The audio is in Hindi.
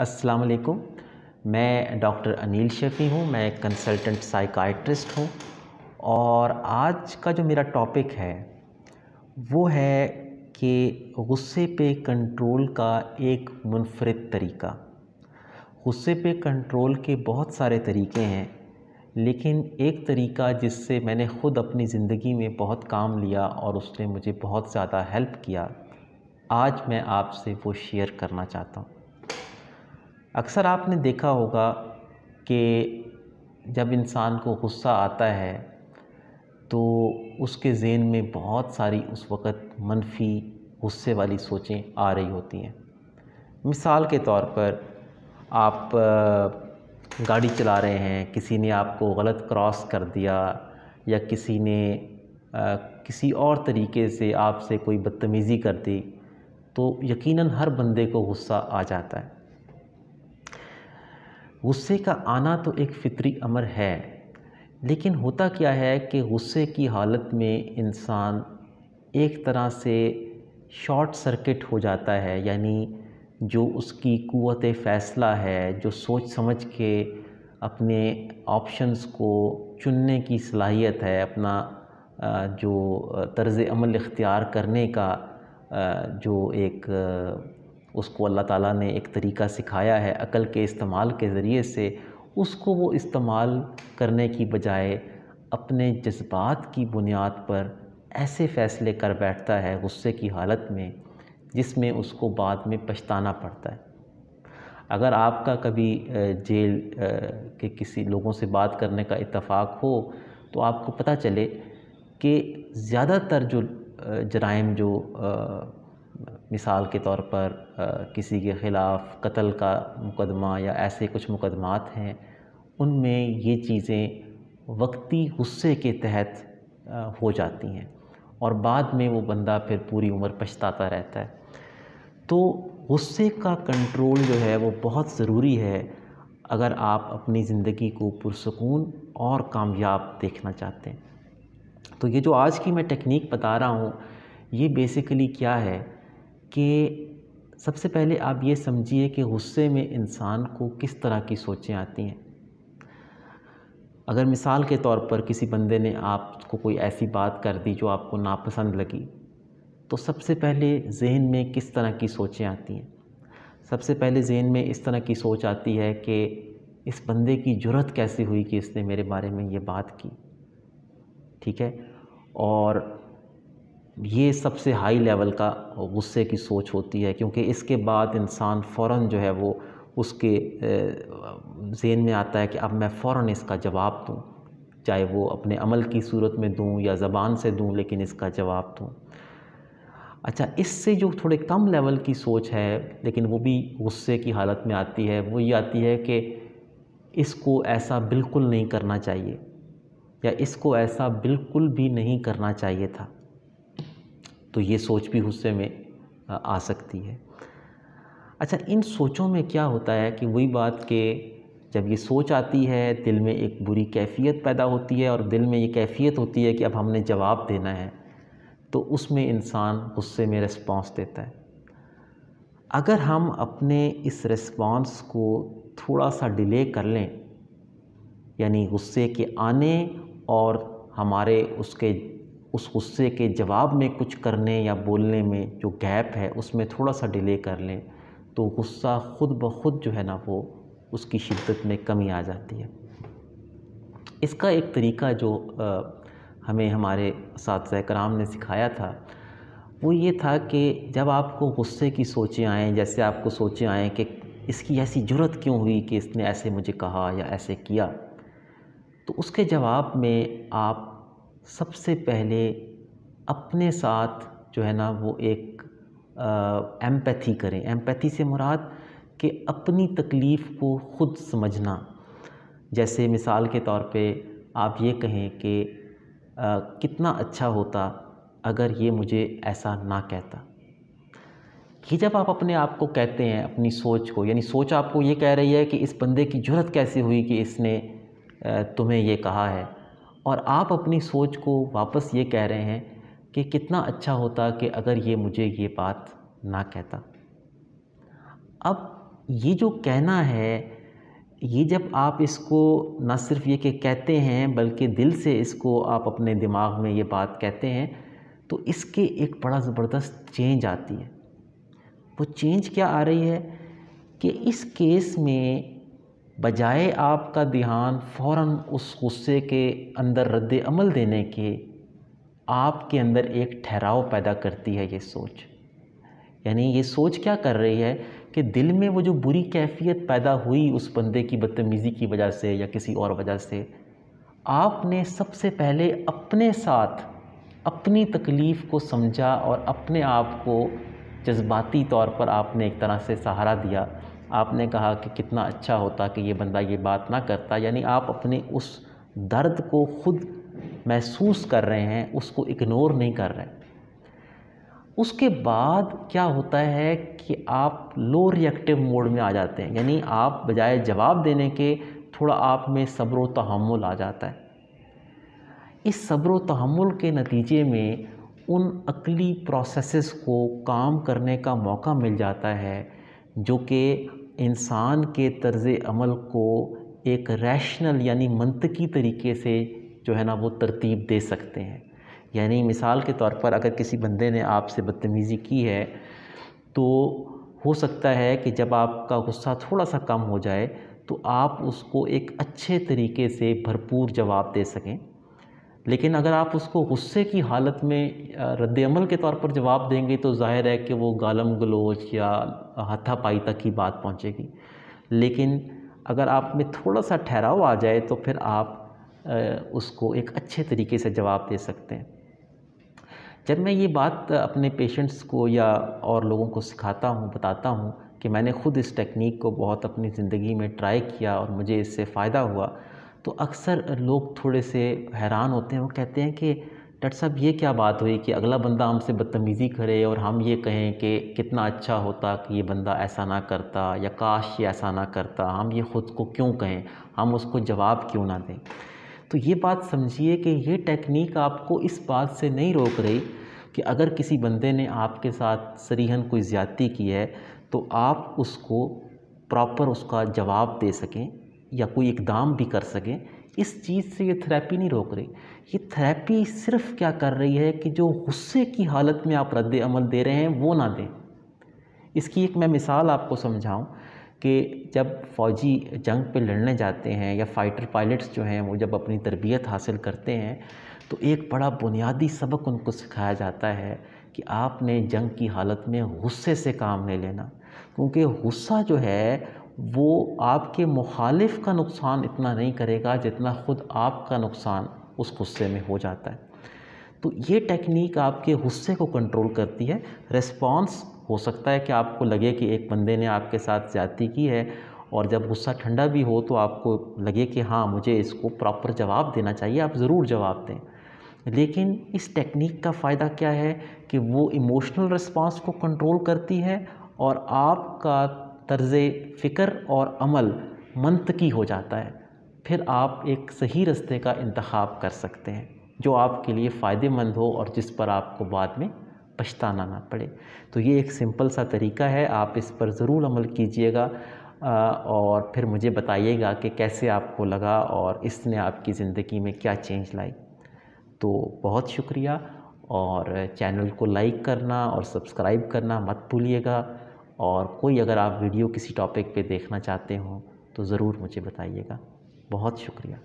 अस्सलाम वालेकुम मैं डॉक्टर अनिल शेफ़ी हूँ मैं कंसल्टेंट साइकाट्रिस्ट हूँ और आज का जो मेरा टॉपिक है वो है कि गुस्से पे कंट्रोल का एक मुनफरद तरीका गुस्से पे कंट्रोल के बहुत सारे तरीके हैं लेकिन एक तरीका जिससे मैंने ख़ुद अपनी ज़िंदगी में बहुत काम लिया और उसने मुझे बहुत ज़्यादा हेल्प किया आज मैं आपसे वो शेयर करना चाहता हूँ अक्सर आपने देखा होगा कि जब इंसान को गुस्सा आता है तो उसके जेन में बहुत सारी उस वक़्त मनफी गुस्से वाली सोचें आ रही होती हैं मिसाल के तौर पर आप गाड़ी चला रहे हैं किसी ने आपको गलत क्रॉस कर दिया या किसी ने आ, किसी और तरीके से आपसे कोई बदतमीज़ी कर दी तो यकीनन हर बंदे को गुस्सा आ जाता है गुस्से का आना तो एक फितरी अमर है लेकिन होता क्या है कि गुस्से की हालत में इंसान एक तरह से शॉर्ट सर्किट हो जाता है यानी जो उसकी क़वत फ़ैसला है जो सोच समझ के अपने ऑप्शंस को चुनने की सलाहियत है अपना जो तर्ज़ अमल इख्तियार करने का जो एक उसको अल्लाह ताला ने एक तरीका सिखाया है अकल के इस्तेमाल के ज़रिए से उसको वो इस्तेमाल करने की बजाय अपने जज्बात की बुनियाद पर ऐसे फ़ैसले कर बैठता है गुस्से की हालत में जिसमें उसको बाद में पछताना पड़ता है अगर आपका कभी जेल के किसी लोगों से बात करने का इतफ़ाक़ हो तो आपको पता चले कि ज़्यादातर जो जराइम जो मिसाल के तौर पर किसी के ख़िलाफ़ कत्ल का मुकदमा या ऐसे कुछ मुकदमात हैं उनमें ये चीज़ें वक्ती गुस्से के तहत हो जाती हैं और बाद में वो बंदा फिर पूरी उम्र पछताता रहता है तो गुस्से का कंट्रोल जो है वो बहुत ज़रूरी है अगर आप अपनी ज़िंदगी को पुरसकून और कामयाब देखना चाहते हैं तो ये जो आज की मैं टेक्निक बता रहा हूँ ये बेसिकली क्या है कि सबसे पहले आप ये समझिए कि गुस्से में इंसान को किस तरह की सोचें आती हैं अगर मिसाल के तौर पर किसी बंदे ने आपको कोई ऐसी बात कर दी जो आपको नापसंद लगी तो सबसे पहले जहन में किस तरह की सोचें आती हैं सबसे पहले जहन में इस तरह की सोच आती है कि इस बंदे की जरूरत कैसी हुई कि इसने मेरे बारे में ये बात की ठीक है और ये सबसे हाई लेवल का गुस्से की सोच होती है क्योंकि इसके बाद इंसान फ़ौर जो है वो उसके जेन में आता है कि अब मैं फ़ौर इसका जवाब दूँ चाहे वो अपने अमल की सूरत में दूँ या ज़बान से दूँ लेकिन इसका जवाब दूँ अच्छा इससे जो थोड़े कम लेवल की सोच है लेकिन वो भी गुस्से की हालत में आती है वो ये आती है कि इसको ऐसा बिल्कुल नहीं करना चाहिए या इसको ऐसा बिल्कुल भी नहीं करना चाहिए था तो ये सोच भी गुस्से में आ सकती है अच्छा इन सोचों में क्या होता है कि वही बात के जब ये सोच आती है दिल में एक बुरी कैफियत पैदा होती है और दिल में ये कैफियत होती है कि अब हमने जवाब देना है तो उसमें इंसान गुस्से में रिस्पॉन्स देता है अगर हम अपने इस रिस्पॉन्स को थोड़ा सा डिले कर लें यानी गुस्से के आने और हमारे उसके उस गुस्से के जवाब में कुछ करने या बोलने में जो गैप है उसमें थोड़ा सा डिले कर लें तो गुस्सा ख़ुद ब खुद जो है ना वो उसकी शिद्दत में कमी आ जाती है इसका एक तरीका जो आ, हमें हमारे साथ कराम ने सिखाया था वो ये था कि जब आपको गुस्से की सोचें आएँ जैसे आपको सोचें आएँ कि इसकी ऐसी ज़रूरत क्यों हुई कि इसने ऐसे मुझे कहा या ऐसे किया तो उसके जवाब में आप सबसे पहले अपने साथ जो है ना वो एक एम्पैथी करें एम्पैथी से मुराद कि अपनी तकलीफ़ को ख़ुद समझना जैसे मिसाल के तौर पे आप ये कहें कि आ, कितना अच्छा होता अगर ये मुझे ऐसा ना कहता कि जब आप अपने आप को कहते हैं अपनी सोच को यानी सोच आपको ये कह रही है कि इस बंदे की जरूरत कैसे हुई कि इसने तुम्हें ये कहा है और आप अपनी सोच को वापस ये कह रहे हैं कि कितना अच्छा होता कि अगर ये मुझे ये बात ना कहता अब ये जो कहना है ये जब आप इसको ना सिर्फ ये कि कहते हैं बल्कि दिल से इसको आप अपने दिमाग में ये बात कहते हैं तो इसके एक बड़ा ज़बरदस्त चेंज आती है वो चेंज क्या आ रही है कि इस केस में बजाय आपका ध्यान फ़ौर उस गुस्से के अंदर रद्द अमल देने के आपके अंदर एक ठहराव पैदा करती है ये सोच यानी ये सोच क्या कर रही है कि दिल में वो जो बुरी कैफियत पैदा हुई उस बंदे की बदतमीज़ी की वजह से या किसी और वजह से आपने सबसे पहले अपने साथ अपनी तकलीफ़ को समझा और अपने आप को जज्बाती तौर पर आपने एक तरह से सहारा दिया आपने कहा कि कितना अच्छा होता कि ये बंदा ये बात ना करता यानी आप अपने उस दर्द को खुद महसूस कर रहे हैं उसको इग्नोर नहीं कर रहे उसके बाद क्या होता है कि आप लो रिएक्टिव मोड में आ जाते हैं यानी आप बजाय जवाब देने के थोड़ा आप में सब्र तहमुल आ जाता है इस सब्र तहमुल के नतीजे में उन अकली प्रोसेसेस को काम करने का मौका मिल जाता है जो कि इंसान के तर्ज़ अमल को एक रैशनल यानी मनतकी तरीके से जो है ना वो तरतीब दे सकते हैं यानी मिसाल के तौर पर अगर किसी बंदे ने आपसे बदतमीज़ी की है तो हो सकता है कि जब आपका गुस्सा थोड़ा सा कम हो जाए तो आप उसको एक अच्छे तरीके से भरपूर जवाब दे सकें लेकिन अगर आप उसको गुस्से की हालत में रद्दमल के तौर पर जवाब देंगे तो जाहिर है कि वो गालम गलोच या हथापाई तक की बात पहुंचेगी लेकिन अगर आप में थोड़ा सा ठहराव आ जाए तो फिर आप उसको एक अच्छे तरीके से जवाब दे सकते हैं जब मैं ये बात अपने पेशेंट्स को या और लोगों को सिखाता हूँ बताता हूँ कि मैंने खुद इस टेक्निक को बहुत अपनी ज़िंदगी में ट्राई किया और मुझे इससे फ़ायदा हुआ तो अक्सर लोग थोड़े से हैरान होते हैं वो कहते हैं कि डॉक्टर साहब ये क्या बात हुई कि अगला बंदा हमसे बदतमीज़ी करे और हम ये कहें कि कितना अच्छा होता कि ये बंदा ऐसा ना करता या काश ये ऐसा ना करता हम ये ख़ुद को क्यों कहें हम उसको जवाब क्यों ना दें तो ये बात समझिए कि ये टेक्निक आपको इस बात से नहीं रोक रही कि अगर किसी बंदे ने आपके साथ सरीहन कोई ज़्यादती की है तो आप उसको प्रॉपर उसका जवाब दे सकें या कोई इकदाम भी कर सके इस चीज़ से ये थेरेपी नहीं रोक रही ये थेरेपी सिर्फ क्या कर रही है कि जो गुस्से की हालत में आप रद्द अमल दे रहे हैं वो ना दें इसकी एक मैं मिसाल आपको समझाऊं कि जब फ़ौजी जंग पे लड़ने जाते हैं या फ़ाइटर पायलट्स जो हैं वो जब अपनी तरबियत हासिल करते हैं तो एक बड़ा बुनियादी सबक उनको सिखाया जाता है कि आपने जंग की हालत में गुस्से से काम नहीं लेना क्योंकि गुस्सा जो है वो आपके मुखालिफ का नुकसान इतना नहीं करेगा जितना ख़ुद आपका नुकसान उस गुस्से में हो जाता है तो ये टेक्निक आपके गुस्से को कंट्रोल करती है रिस्पॉन्स हो सकता है कि आपको लगे कि एक बंदे ने आपके साथ ज़्यादती की है और जब गुस्सा ठंडा भी हो तो आपको लगे कि हाँ मुझे इसको प्रॉपर जवाब देना चाहिए आप ज़रूर जवाब दें लेकिन इस टेक्निक का फ़ायदा क्या है कि वो इमोशनल रिस्पॉन्स को कंट्रोल करती है और आपका तर्ज़ फ़िक्र और अमल मनतकी हो जाता है फिर आप एक सही रस्ते का इंतखब कर सकते हैं जो आपके लिए फ़ायदेमंद हो और जिस पर आपको बाद में पछताना ना पड़े तो ये एक सिंपल सा तरीका है आप इस पर ज़रूर अमल कीजिएगा और फिर मुझे बताइएगा कि कैसे आपको लगा और इसने आपकी ज़िंदगी में क्या चेंज लाई तो बहुत शुक्रिया और चैनल को लाइक करना और सब्सक्राइब करना मत भूलिएगा और कोई अगर आप वीडियो किसी टॉपिक पे देखना चाहते हो तो ज़रूर मुझे बताइएगा बहुत शुक्रिया